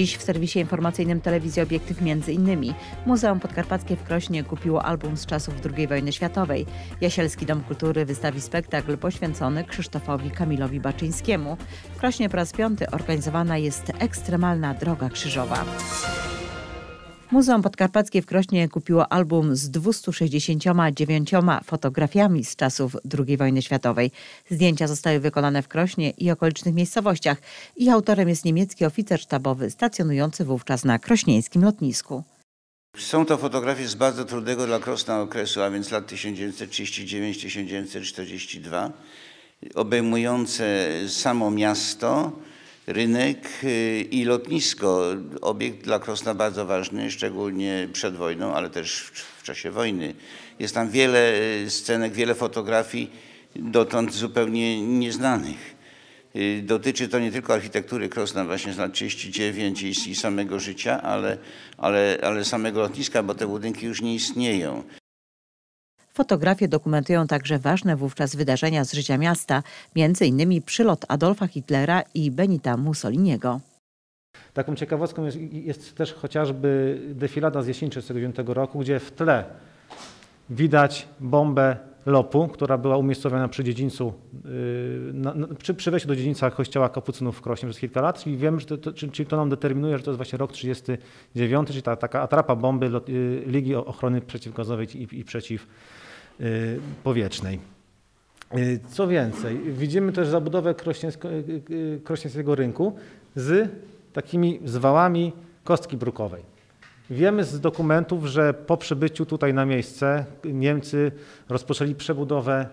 Dziś w serwisie informacyjnym Telewizji Obiektyw między innymi Muzeum Podkarpackie w Krośnie kupiło album z czasów II wojny światowej. Jasielski Dom Kultury wystawi spektakl poświęcony Krzysztofowi Kamilowi Baczyńskiemu. W Krośnie po raz piąty organizowana jest ekstremalna droga krzyżowa. Muzeum Podkarpackie w Krośnie kupiło album z 269 fotografiami z czasów II wojny światowej. Zdjęcia zostały wykonane w Krośnie i okolicznych miejscowościach. Ich autorem jest niemiecki oficer sztabowy stacjonujący wówczas na krośnieńskim lotnisku. Są to fotografie z bardzo trudnego dla Krosna okresu, a więc lat 1939-1942, obejmujące samo miasto, rynek y, i lotnisko. Obiekt dla Krosna bardzo ważny, szczególnie przed wojną, ale też w czasie wojny. Jest tam wiele y, scenek, wiele fotografii dotąd zupełnie nieznanych. Y, dotyczy to nie tylko architektury Krosna właśnie z lat 39 i samego życia, ale, ale, ale samego lotniska, bo te budynki już nie istnieją. Fotografie dokumentują także ważne wówczas wydarzenia z życia miasta, m.in. przylot Adolfa Hitlera i Benita Mussoliniego. Taką ciekawostką jest, jest też chociażby defilada z jesieni 1939 roku, gdzie w tle widać bombę lopu, która była umiejscowiona przy dziedzińcu, yy, na, na, przy, przy wejściu do dziedzińca kościoła kapucynów w Krośnie przez kilka lat, czyli wiem, że to, to, czyli to nam determinuje, że to jest właśnie rok 39, czyli ta taka atrapa bomby lot, yy, Ligi Ochrony Przeciwgazowej i, i przeciw Y, powietrznej. Y, co więcej, widzimy też zabudowę y, krośnieńskiego rynku z takimi zwałami kostki brukowej. Wiemy z dokumentów, że po przybyciu tutaj na miejsce Niemcy rozpoczęli przebudowę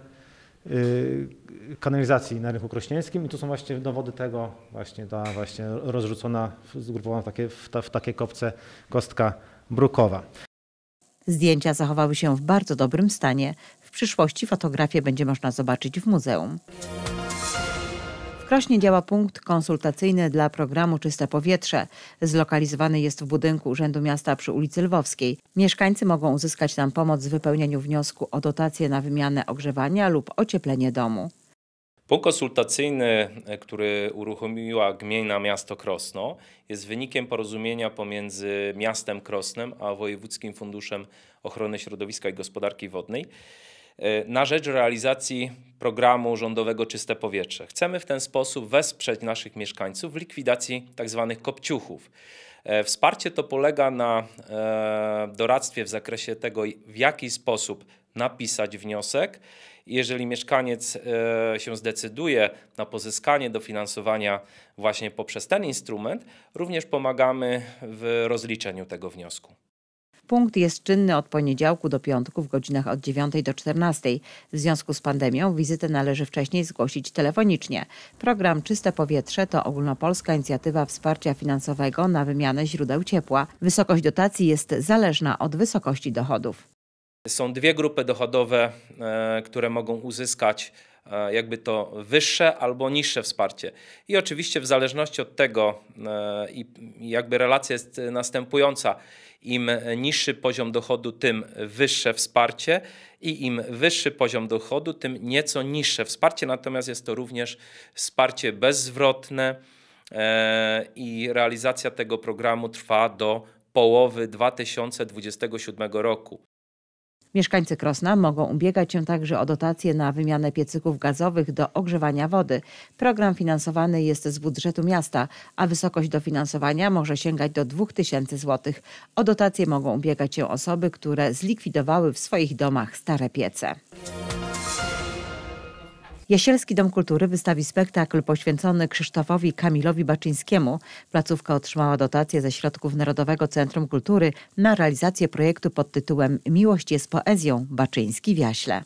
kanalizacji na rynku krośnieńskim i tu są właśnie dowody tego, właśnie ta właśnie rozrzucona, zgrupowana w takie, w, ta, w takie kopce kostka brukowa. Zdjęcia zachowały się w bardzo dobrym stanie. W przyszłości fotografie będzie można zobaczyć w muzeum. W Krośnie działa punkt konsultacyjny dla programu Czyste Powietrze. Zlokalizowany jest w budynku Urzędu Miasta przy ulicy Lwowskiej. Mieszkańcy mogą uzyskać tam pomoc w wypełnieniu wniosku o dotację na wymianę ogrzewania lub ocieplenie domu. Punkt konsultacyjny, e, który uruchomiła gmina miasto Krosno, jest wynikiem porozumienia pomiędzy miastem Krosnem a Wojewódzkim Funduszem Ochrony Środowiska i Gospodarki Wodnej e, na rzecz realizacji programu rządowego Czyste Powietrze. Chcemy w ten sposób wesprzeć naszych mieszkańców w likwidacji tzw. Tak kopciuchów. E, wsparcie to polega na doradztwie w zakresie tego, w jaki sposób napisać wniosek. Jeżeli mieszkaniec e, się zdecyduje na pozyskanie dofinansowania właśnie poprzez ten instrument, również pomagamy w rozliczeniu tego wniosku. Punkt jest czynny od poniedziałku do piątku w godzinach od 9 do 14. W związku z pandemią wizytę należy wcześniej zgłosić telefonicznie. Program Czyste Powietrze to ogólnopolska inicjatywa wsparcia finansowego na wymianę źródeł ciepła. Wysokość dotacji jest zależna od wysokości dochodów. Są dwie grupy dochodowe, e, które mogą uzyskać e, jakby to wyższe albo niższe wsparcie. I oczywiście w zależności od tego e, i jakby relacja jest następująca, im niższy poziom dochodu, tym wyższe wsparcie i im wyższy poziom dochodu, tym nieco niższe wsparcie, natomiast jest to również wsparcie bezzwrotne i realizacja tego programu trwa do połowy 2027 roku. Mieszkańcy Krosna mogą ubiegać się także o dotacje na wymianę piecyków gazowych do ogrzewania wody. Program finansowany jest z budżetu miasta, a wysokość dofinansowania może sięgać do 2000 zł. O dotacje mogą ubiegać się osoby, które zlikwidowały w swoich domach stare piece. Jasielski Dom Kultury wystawi spektakl poświęcony Krzysztofowi Kamilowi Baczyńskiemu. Placówka otrzymała dotację ze środków Narodowego Centrum Kultury na realizację projektu pod tytułem Miłość jest poezją Baczyński w Jaśle.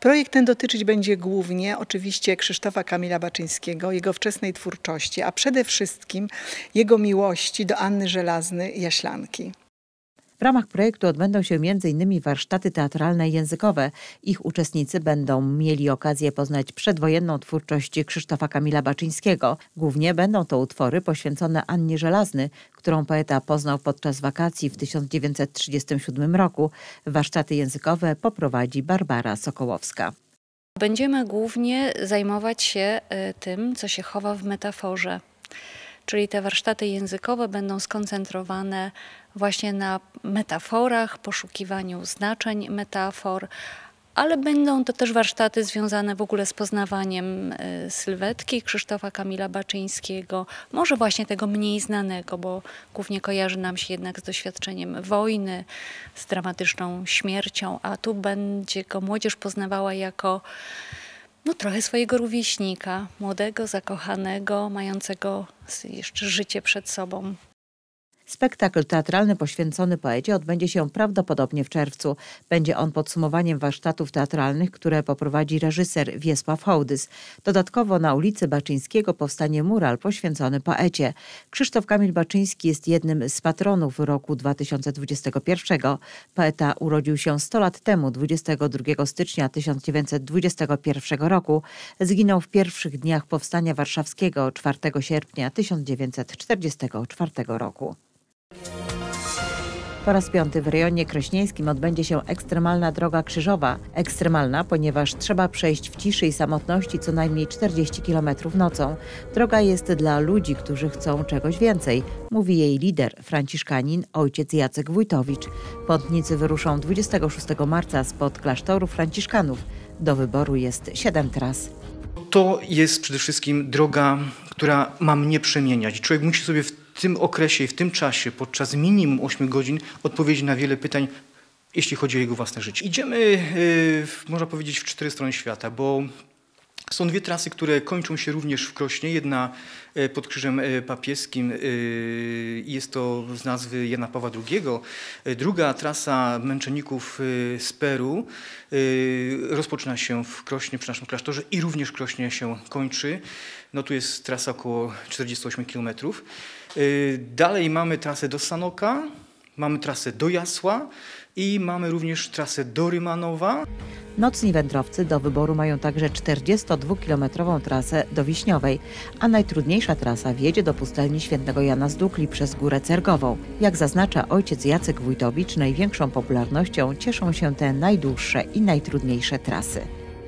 Projekt ten dotyczyć będzie głównie oczywiście Krzysztofa Kamila Baczyńskiego, jego wczesnej twórczości, a przede wszystkim jego miłości do Anny Żelazny Jaślanki. W ramach projektu odbędą się m.in. warsztaty teatralne i językowe. Ich uczestnicy będą mieli okazję poznać przedwojenną twórczość Krzysztofa Kamila Baczyńskiego. Głównie będą to utwory poświęcone Annie Żelazny, którą poeta poznał podczas wakacji w 1937 roku. Warsztaty językowe poprowadzi Barbara Sokołowska. Będziemy głównie zajmować się e, tym, co się chowa w metaforze czyli te warsztaty językowe będą skoncentrowane właśnie na metaforach, poszukiwaniu znaczeń metafor, ale będą to też warsztaty związane w ogóle z poznawaniem y, sylwetki Krzysztofa Kamila Baczyńskiego, może właśnie tego mniej znanego, bo głównie kojarzy nam się jednak z doświadczeniem wojny, z dramatyczną śmiercią, a tu będzie go młodzież poznawała jako no, trochę swojego rówieśnika, młodego, zakochanego, mającego jeszcze życie przed sobą. Spektakl teatralny poświęcony poecie odbędzie się prawdopodobnie w czerwcu. Będzie on podsumowaniem warsztatów teatralnych, które poprowadzi reżyser Wiesław Hołdys. Dodatkowo na ulicy Baczyńskiego powstanie mural poświęcony poecie. Krzysztof Kamil Baczyński jest jednym z patronów roku 2021. Poeta urodził się 100 lat temu, 22 stycznia 1921 roku. Zginął w pierwszych dniach powstania warszawskiego 4 sierpnia 1944 roku. Po raz piąty w rejonie krośnieńskim odbędzie się ekstremalna droga krzyżowa. Ekstremalna, ponieważ trzeba przejść w ciszy i samotności co najmniej 40 km nocą. Droga jest dla ludzi, którzy chcą czegoś więcej, mówi jej lider, franciszkanin, ojciec Jacek Wójtowicz. Pątnicy wyruszą 26 marca spod klasztoru franciszkanów. Do wyboru jest 7 tras. To jest przede wszystkim droga, która ma mnie przemieniać. Człowiek musi sobie w w tym okresie i w tym czasie, podczas minimum 8 godzin, odpowiedzi na wiele pytań, jeśli chodzi o jego własne życie. Idziemy, y, można powiedzieć, w cztery strony świata, bo są dwie trasy, które kończą się również w Krośnie. Jedna y, pod Krzyżem y, Papieskim, jest to z nazwy Jana Pawła II. Druga trasa męczenników z Peru rozpoczyna się w Krośnie przy naszym klasztorze i również Krośnie się kończy. No tu jest trasa około 48 kilometrów. Y, dalej mamy trasę do Sanoka, mamy trasę do Jasła i mamy również trasę do Rymanowa. Nocni wędrowcy do wyboru mają także 42-kilometrową trasę do Wiśniowej, a najtrudniejsza trasa wiedzie do pustelni Świętego Jana z Dukli przez Górę Cergową. Jak zaznacza ojciec Jacek Wójtowicz, największą popularnością cieszą się te najdłuższe i najtrudniejsze trasy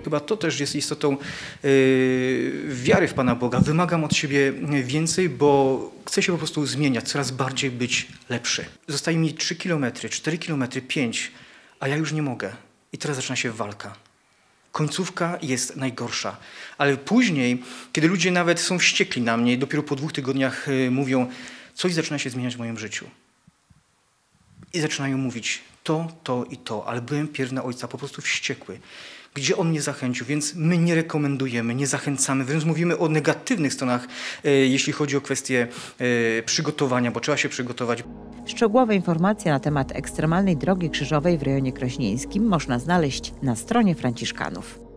chyba to też jest istotą y, wiary w Pana Boga. Wymagam od siebie więcej, bo chcę się po prostu zmieniać, coraz bardziej być lepszy. Zostaje mi 3 km, 4 km, 5, a ja już nie mogę. I teraz zaczyna się walka. Końcówka jest najgorsza. Ale później, kiedy ludzie nawet są wściekli na mnie, dopiero po dwóch tygodniach y, mówią, coś zaczyna się zmieniać w moim życiu. I zaczynają mówić to, to i to, ale byłem pierw na ojca po prostu wściekły, gdzie on mnie zachęcił, więc my nie rekomendujemy, nie zachęcamy, wręcz mówimy o negatywnych stronach, e, jeśli chodzi o kwestie e, przygotowania, bo trzeba się przygotować. Szczegółowe informacje na temat ekstremalnej drogi krzyżowej w rejonie krośnieńskim można znaleźć na stronie Franciszkanów.